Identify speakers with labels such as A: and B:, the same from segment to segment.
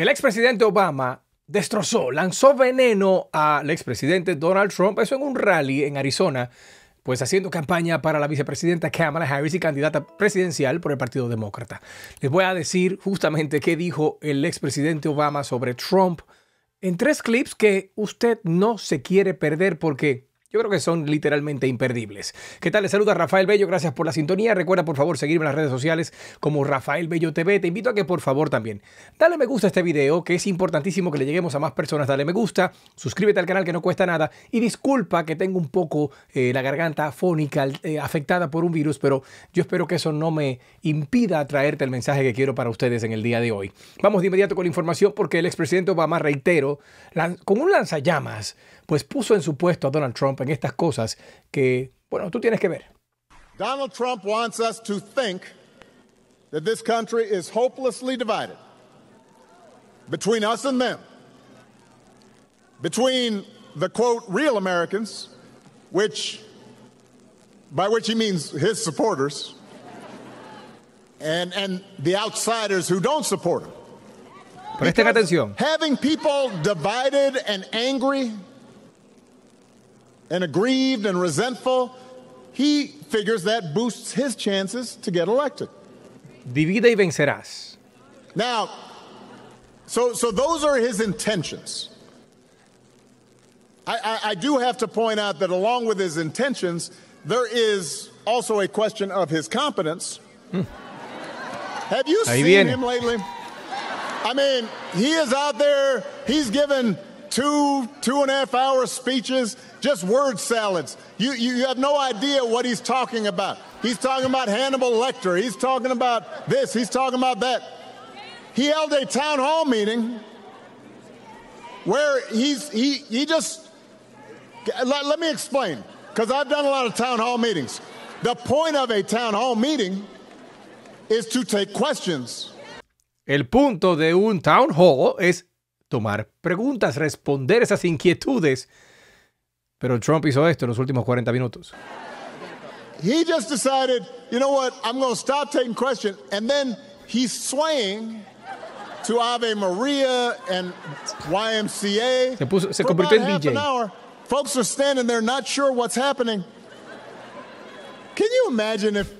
A: El expresidente Obama destrozó, lanzó veneno al expresidente Donald Trump, eso en un rally en Arizona, pues haciendo campaña para la vicepresidenta Kamala Harris y candidata presidencial por el Partido Demócrata. Les voy a decir justamente qué dijo el expresidente Obama sobre Trump en tres clips que usted no se quiere perder porque yo creo que son literalmente imperdibles. ¿Qué tal? Les saluda Rafael Bello, gracias por la sintonía. Recuerda por favor seguirme en las redes sociales como Rafael Bello TV. Te invito a que por favor también dale me gusta a este video, que es importantísimo que le lleguemos a más personas. Dale me gusta, suscríbete al canal que no cuesta nada y disculpa que tengo un poco eh, la garganta fónica eh, afectada por un virus, pero yo espero que eso no me impida traerte el mensaje que quiero para ustedes en el día de hoy. Vamos de inmediato con la información porque el expresidente Obama, reitero, con un lanzallamas, pues puso en su puesto a Donald Trump estas cosas que, bueno, tú tienes que ver.
B: Donald Trump wants us to think that this country is hopelessly divided between us and them, between the quote real Americans, which by which he means his supporters, and and the outsiders who don't support him. Presten atención. Having people divided and angry and aggrieved and resentful, he figures that boosts his chances to get elected. Divide y vencerás. Now, so, so those are his intentions. I, I, I do have to point out that along with his intentions, there is also a question of his competence. Hmm. Have you Ahí seen viene. him lately? I mean, he is out there, he's given two, two and a half hour speeches, just word salads. You, you have no idea what he's talking about. He's talking about Hannibal Lecter. He's talking about this. He's talking about that. He held a town hall meeting where he's, he, he just, let, let me explain, because I've done a lot of town hall meetings. The point of a town hall meeting is to take questions. El punto de un town
A: hall es tomar preguntas, responder esas inquietudes. Pero Trump hizo esto en los últimos 40 minutos.
B: He just decided, you know what, I'm going to stop taking questions. And then he's swaying to Ave Maria and YMCA. Se, puso, se convirtió en DJ. folks are standing there not sure what's happening. Can you imagine if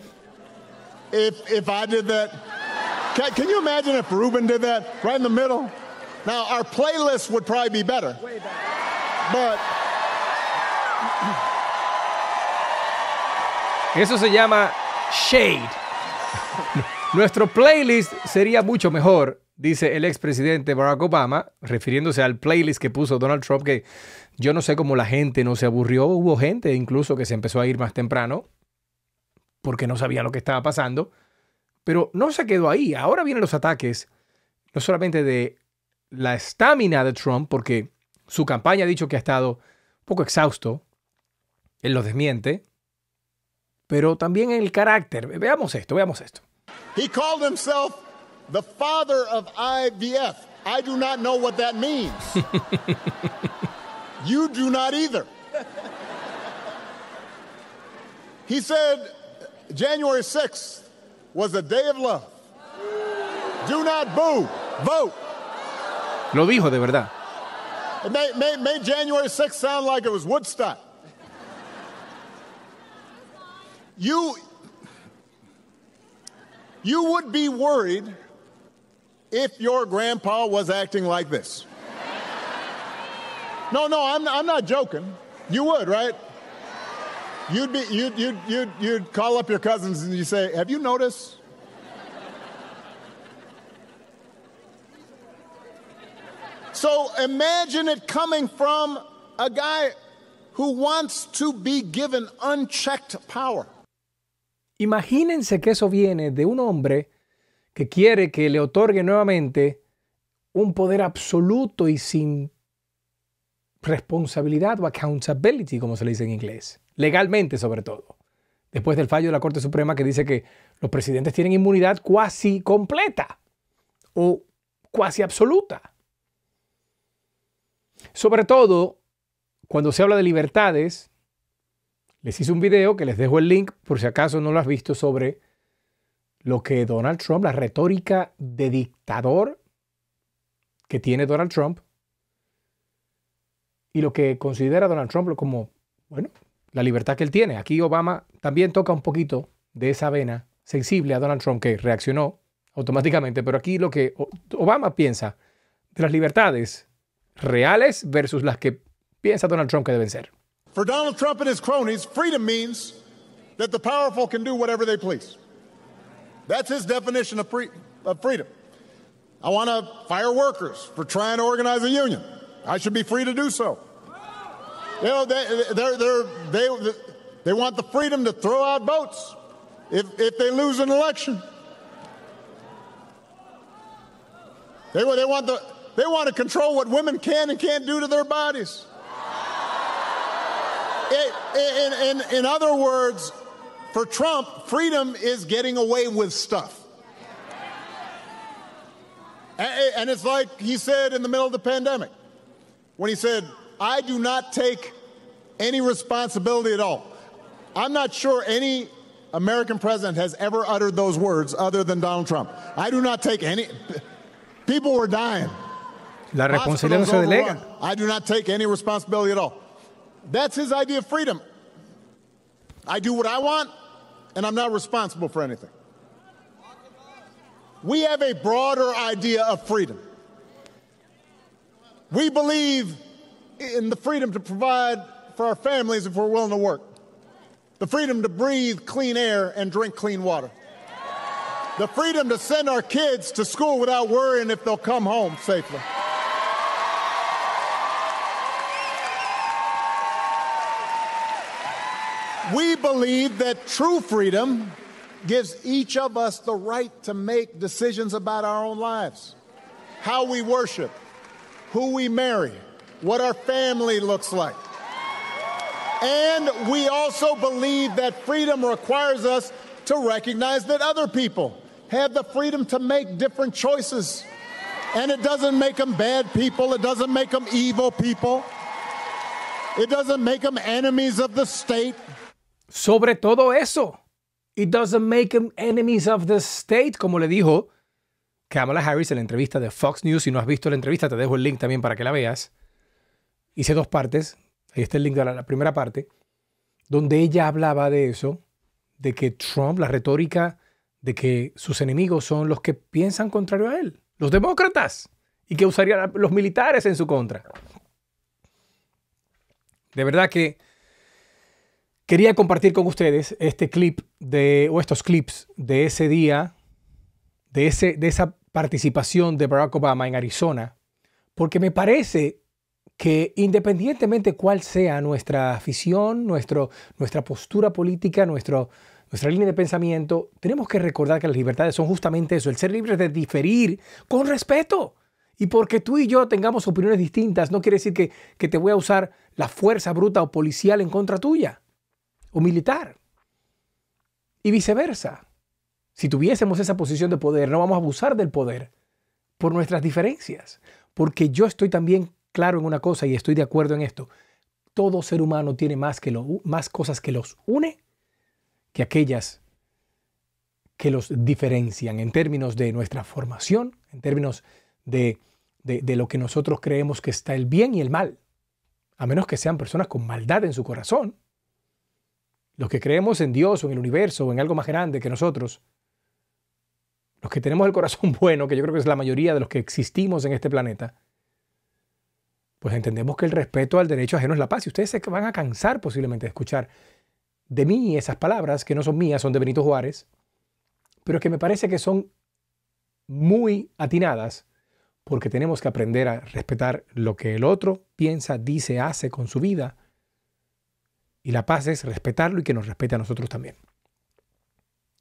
B: if if I did that? can you imagine if Ruben did that right in the middle? Now, our playlist would probably be better. Eso se llama shade.
A: Nuestro playlist sería mucho mejor, dice el expresidente Barack Obama, refiriéndose al playlist que puso Donald Trump, que yo no sé cómo la gente no se aburrió, hubo gente incluso que se empezó a ir más temprano, porque no sabía lo que estaba pasando, pero no se quedó ahí, ahora vienen los ataques, no solamente de la estamina de Trump, porque su campaña ha dicho que ha estado un poco exhausto, él lo desmiente, pero también en el carácter. Veamos
B: esto, veamos esto. He called himself the father of IVF. I do not know what that means. you do not either. He said January 6th was a day of love. Do not boo, vote. Lo dijo de verdad. It made, made, made January 6th sound like it was Woodstock. You, you would be worried if your grandpa was acting like this. No, no, I'm, I'm not joking. You would, right? You'd, be, you'd, you'd, you'd, you'd call up your cousins and you say, Have you noticed Imagínense que
A: eso viene de un hombre que quiere que le otorgue nuevamente un poder absoluto y sin responsabilidad o accountability, como se le dice en inglés, legalmente sobre todo, después del fallo de la Corte Suprema que dice que los presidentes tienen inmunidad cuasi completa o cuasi absoluta. Sobre todo, cuando se habla de libertades, les hice un video que les dejo el link por si acaso no lo has visto sobre lo que Donald Trump, la retórica de dictador que tiene Donald Trump y lo que considera Donald Trump como, bueno, la libertad que él tiene. Aquí Obama también toca un poquito de esa vena sensible a Donald Trump que reaccionó automáticamente, pero aquí lo que Obama piensa de las libertades reales versus las que piensa Donald Trump que deben ser.
B: For Donald Trump and his cronies, freedom means that the powerful can do whatever they please. That's his definition of, free, of freedom. I want to fire workers for trying to organize a union. I should be free to do so. You know, they, they're, they're, they they, want the freedom to throw out votes if, if they lose an election. They, they want the they want to control what women can and can't do to their bodies. in, in, in, in other words, for Trump, freedom is getting away with stuff. And it's like he said in the middle of the pandemic when he said, I do not take any responsibility at all. I'm not sure any American president has ever uttered those words other than Donald Trump. I do not take any. People were dying.
A: La responsabilidad no se delega.
B: I do not take any responsibility at all. That's his idea of freedom. I do what I want, and I'm not responsible for anything. We have a broader idea of freedom. We believe in the freedom to provide for our families if we're willing to work, the freedom to breathe clean air and drink clean water, the freedom to send our kids to school without worrying if they'll come home safely. We believe that true freedom gives each of us the right to make decisions about our own lives how we worship, who we marry, what our family looks like. And we also believe that freedom requires us to recognize that other people have the freedom to make different choices. And it doesn't make them bad people, it doesn't make them evil people, it doesn't make them enemies of the state. sobre todo eso. It doesn't make them
A: enemies of the state, como le dijo Kamala Harris en la entrevista de Fox News. Si no has visto la entrevista, te dejo el link también para que la veas. Hice dos partes. Ahí está el link de la, la primera parte, donde ella hablaba de eso, de que Trump, la retórica de que sus enemigos son los que piensan contrario a él, los demócratas, y que usarían los militares en su contra. De verdad que Quería compartir con ustedes este clip de, o estos clips de ese día, de, ese, de esa participación de Barack Obama en Arizona, porque me parece que independientemente cuál sea nuestra afición, nuestro, nuestra postura política, nuestro, nuestra línea de pensamiento, tenemos que recordar que las libertades son justamente eso, el ser libres de diferir con respeto. Y porque tú y yo tengamos opiniones distintas, no quiere decir que, que te voy a usar la fuerza bruta o policial en contra tuya o militar. Y viceversa. Si tuviésemos esa posición de poder, no vamos a abusar del poder por nuestras diferencias. Porque yo estoy también claro en una cosa y estoy de acuerdo en esto. Todo ser humano tiene más, que lo, más cosas que los une que aquellas que los diferencian en términos de nuestra formación, en términos de, de lo que nosotros creemos que está el bien y el mal. A menos que sean personas con maldad en su corazón, los que creemos en Dios o en el universo o en algo más grande que nosotros, los que tenemos el corazón bueno, que yo creo que es la mayoría de los que existimos en este planeta, pues entendemos que el respeto al derecho ajeno es la paz. Y ustedes se van a cansar posiblemente de escuchar de mí esas palabras, que no son mías, son de Benito Juárez, pero que me parece que son muy atinadas porque tenemos que aprender a respetar lo que el otro piensa, dice, hace con su vida, y la paz es respetarlo y que nos respete a nosotros también.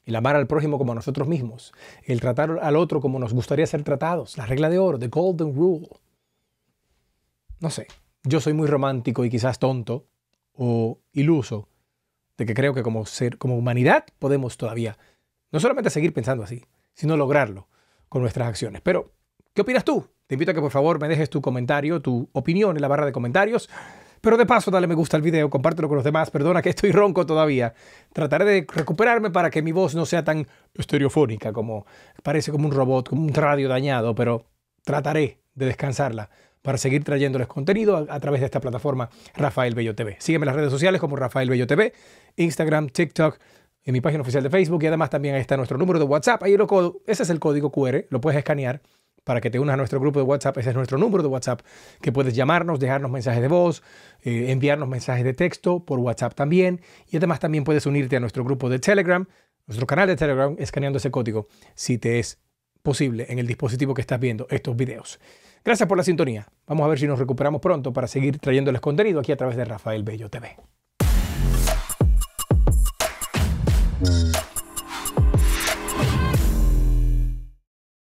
A: El amar al prójimo como a nosotros mismos. El tratar al otro como nos gustaría ser tratados. La regla de oro, the golden rule. No sé, yo soy muy romántico y quizás tonto o iluso de que creo que como ser, como humanidad podemos todavía no solamente seguir pensando así, sino lograrlo con nuestras acciones. Pero, ¿qué opinas tú? Te invito a que por favor me dejes tu comentario, tu opinión en la barra de comentarios. Pero de paso, dale me gusta al video, compártelo con los demás. Perdona que estoy ronco todavía. Trataré de recuperarme para que mi voz no sea tan estereofónica como parece como un robot, como un radio dañado, pero trataré de descansarla para seguir trayéndoles contenido a, través de esta plataforma Rafael Bello TV. Sígueme en las redes sociales como Rafael Bello TV, Instagram, TikTok, en mi página oficial de Facebook y además también está nuestro número de WhatsApp. Ahí lo ese es el código QR, lo puedes escanear para que te unas a nuestro grupo de WhatsApp. Ese es nuestro número de WhatsApp, que puedes llamarnos, dejarnos mensajes de voz, eh, enviarnos mensajes de texto por WhatsApp también. Y además también puedes unirte a nuestro grupo de Telegram, nuestro canal de Telegram, escaneando ese código, si te es posible en el dispositivo que estás viendo estos videos. Gracias por la sintonía. Vamos a ver si nos recuperamos pronto para seguir trayéndoles contenido aquí a través de Rafael Bello TV.